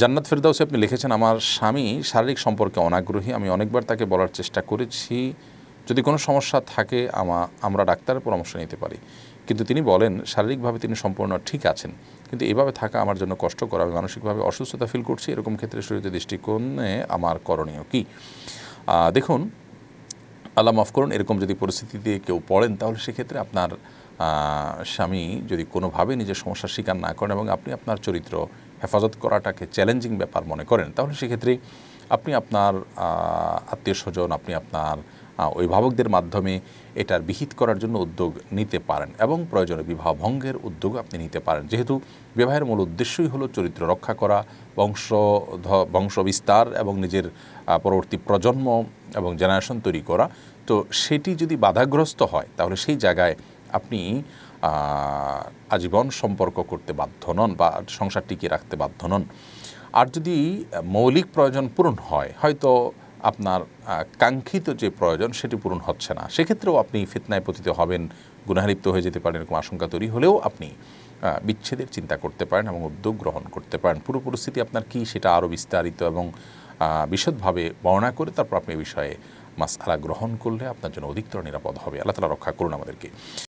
জান্নাত ফেরদাউসে আপনি লিখেছেন আমার স্বামী শারীরিক সম্পর্কে অনাগ্রহী আমি অনেকবার তাকে বলার চেষ্টা করেছি যদি কোনো সমস্যা থাকে আমা আমরা ডাক্তারের পরামর্শ নিতে পারি কিন্তু তিনি বলেন শারীরিকভাবে তিনি সম্পূর্ণ ঠিক আছেন কিন্তু এভাবে থাকা আমার জন্য কষ্টকর আমি মানসিকভাবে অসুস্থতা ফিল করছি এরকম ক্ষেত্রে শরীরের দৃষ্টিকোণে আমার করণীয় কি দেখুন আল্লাহ মাফ করুন এরকম যদি পরিস্থিতিতে কেউ পড়েন তাহলে সেক্ষেত্রে আপনার স্বামী যদি কোনোভাবে নিজের সমস্যার স্বীকার না করেন এবং আপনি আপনার চরিত্র হেফাজত করাটাকে চ্যালেঞ্জিং ব্যাপার মনে করেন তাহলে সেক্ষেত্রে আপনি আপনার আত্মীয় স্বজন আপনি আপনার অভিভাবকদের মাধ্যমে এটার বিহিত করার জন্য উদ্যোগ নিতে পারেন এবং প্রয়োজনে বিবাহ ভঙ্গের উদ্যোগ আপনি নিতে পারেন যেহেতু বিবাহের মূল উদ্দেশ্যই হলো চরিত্র রক্ষা করা বংশ বংশ বিস্তার এবং নিজের পরবর্তী প্রজন্ম এবং জেনারেশন তৈরি করা তো সেটি যদি বাধাগ্রস্ত হয় তাহলে সেই জায়গায় আপনি আজীবন সম্পর্ক করতে বাধ্য নন বা সংসার টিকিয়ে রাখতে বাধ্য নন আর যদি মৌলিক প্রয়োজন পূরণ হয় হয়তো আপনার কাঙ্ক্ষিত যে প্রয়োজন সেটি পূরণ হচ্ছে না সেক্ষেত্রেও আপনি ফিতনায় পতিত হবেন গুণালিপ্ত হয়ে যেতে পারেন এরকম আশঙ্কা তৈরি হলেও আপনি বিচ্ছেদের চিন্তা করতে পারেন এবং উদ্যোগ গ্রহণ করতে পারেন পুরো পরিস্থিতি আপনার কি সেটা আরও বিস্তারিত এবং বিশদভাবে বর্ণনা করে তারপর আপনি এ বিষয়ে মাস আলা গ্রহণ করলে আপনার জন্য অধিকতর নিরাপদ হবে আল্লাহ তালা রক্ষা করুন আমাদেরকে